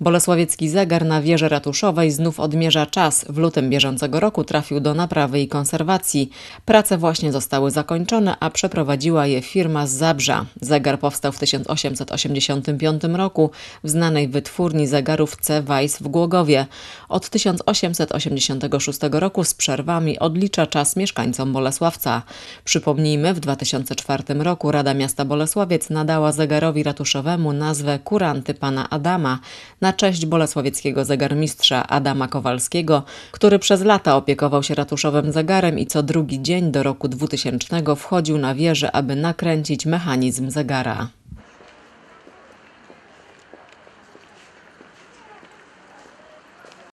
Bolesławiecki zegar na wieży ratuszowej znów odmierza czas. W lutym bieżącego roku trafił do naprawy i konserwacji. Prace właśnie zostały zakończone, a przeprowadziła je firma z Zabrza. Zegar powstał w 1885 roku w znanej wytwórni zegarów C. Weiss w Głogowie. Od 1886 roku z przerwami odlicza czas mieszkańcom Bolesławca. Przypomnijmy, w 2004 roku Rada Miasta Bolesławiec nadała zegarowi ratuszowemu nazwę Kuranty Pana Adama na cześć bolesławieckiego zegarmistrza Adama Kowalskiego, który przez lata opiekował się ratuszowym zegarem i co drugi dzień do roku 2000 wchodził na wieżę, aby nakręcić mechanizm zegara.